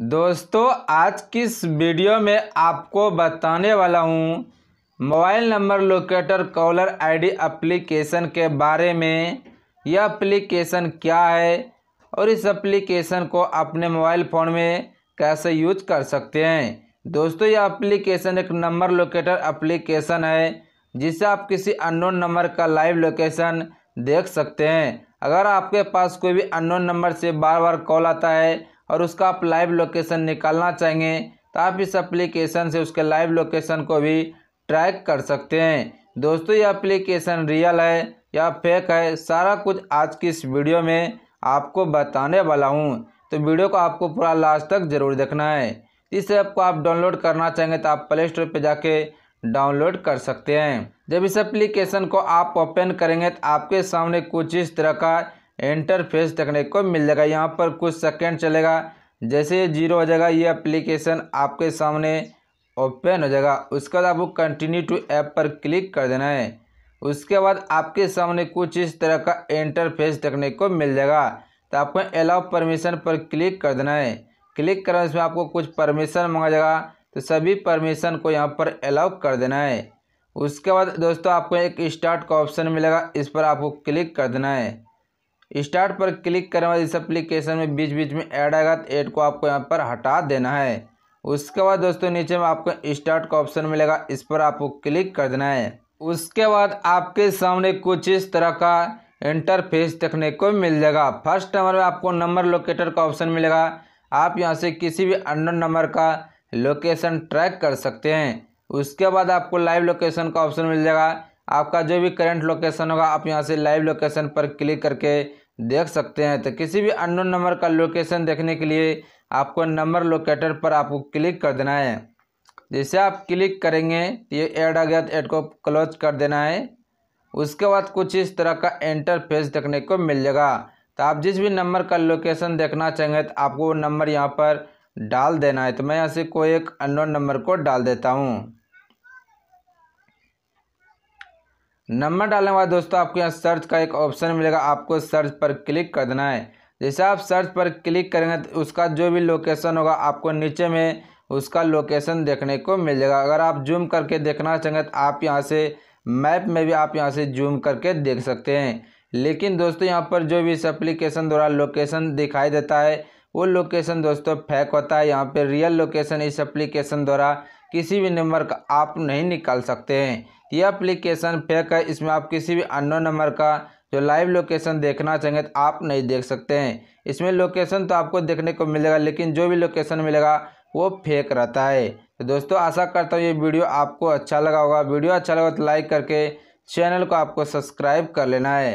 दोस्तों आज की इस वीडियो में आपको बताने वाला हूँ mobile number locator caller ID application के बारे में यह एप्लीकेशन क्या है और इस एप्लीकेशन को अपने मोबाइल फ़ोन में कैसे यूज कर सकते हैं दोस्तों यह एप्लीकेशन एक नंबर लोकेटर एप्लीकेशन है जिससे आप किसी अननोन नंबर का लाइव लोकेशन देख सकते हैं अगर आपके पास कोई भी अननोन नंबर से बार बार कॉल आता है और उसका आप लाइव लोकेशन निकालना चाहेंगे तो आप इस एप्लीकेशन से उसके लाइव लोकेशन को भी ट्रैक कर सकते हैं दोस्तों ये एप्लीकेशन रियल है या फेक है सारा कुछ आज की इस वीडियो में आपको बताने वाला हूँ तो वीडियो को आपको पूरा लास्ट तक ज़रूर देखना है इस ऐप को आप डाउनलोड करना चाहेंगे तो आप प्ले स्टोर पर जाके डाउनलोड कर सकते हैं जब इस एप्लीकेशन को आप ओपन करेंगे तो आपके सामने कुछ इस तरह का इंटरफेस देखने को मिल जाएगा यहाँ पर कुछ सेकेंड चलेगा जैसे ये जीरो हो जाएगा ये एप्लीकेशन आपके सामने ओपन हो जाएगा उसके बाद आपको कंटिन्यू टू ऐप पर क्लिक कर देना है उसके बाद आपके सामने कुछ इस तरह का इंटरफेस देखने को मिल जाएगा तो आपको अलाउ परमिशन पर क्लिक कर देना है क्लिक करने से आपको कुछ परमिशन मांगा जाएगा तो सभी परमिशन को यहाँ पर अलाउ कर देना है उसके बाद दोस्तों आपको एक स्टार्ट का ऑप्शन मिलेगा इस पर आपको क्लिक कर देना है स्टार्ट पर क्लिक करने बाद इस एप्लीकेशन में बीच बीच में ऐड आएगा तो ऐड को आपको यहाँ पर हटा देना है उसके बाद दोस्तों नीचे में आपको स्टार्ट का ऑप्शन मिलेगा इस पर आपको क्लिक कर देना है उसके बाद आपके सामने कुछ इस तरह का इंटरफेस देखने को मिल जाएगा फर्स्ट नंबर में आपको नंबर लोकेटर का ऑप्शन मिलेगा आप यहाँ से किसी भी अन्य नंबर का लोकेशन ट्रैक कर सकते हैं उसके बाद आपको लाइव लोकेशन का ऑप्शन मिल जाएगा आपका जो भी करंट लोकेशन होगा आप यहाँ से लाइव लोकेशन पर क्लिक करके देख सकते हैं तो किसी भी अननोन नंबर का लोकेशन देखने के लिए आपको नंबर लोकेटर पर आपको क्लिक कर देना है जैसे आप क्लिक करेंगे तो ये ऐड आ गया तो ऐड को क्लोज कर देना है उसके बाद कुछ इस तरह का इंटरफेस देखने को मिल जाएगा तो आप जिस भी नंबर का लोकेशन देखना चाहेंगे तो आपको वो नंबर यहाँ पर डाल देना है तो मैं यहाँ से कोई एक अननोन नंबर को डाल देता हूँ नंबर डालने के बाद दोस्तों आपको यहाँ सर्च का एक ऑप्शन मिलेगा आपको सर्च पर क्लिक कर देना है जैसे आप सर्च पर क्लिक करेंगे तो उसका जो भी लोकेशन होगा आपको नीचे में उसका लोकेशन देखने को मिल जाएगा अगर आप जूम करके देखना चाहेंगे तो आप यहाँ से मैप में भी आप यहाँ से जूम करके देख सकते हैं लेकिन दोस्तों यहाँ पर जो भी इस अप्लीकेशन द्वारा लोकेशन दिखाई देता है वो लोकेशन दोस्तों फैक होता है यहाँ पर रियल लोकेशन इस अप्लीकेशन द्वारा किसी भी नंबर का आप नहीं निकाल सकते हैं यह एप्लीकेशन फेक है इसमें आप किसी भी अन्य नंबर का जो लाइव लोकेशन देखना चाहेंगे तो आप नहीं देख सकते हैं इसमें लोकेशन तो आपको देखने को मिलेगा लेकिन जो भी लोकेशन मिलेगा वो फेक रहता है तो दोस्तों आशा करता हूँ ये वीडियो आपको अच्छा लगा होगा वीडियो अच्छा लगा तो लाइक करके चैनल को आपको सब्सक्राइब कर लेना है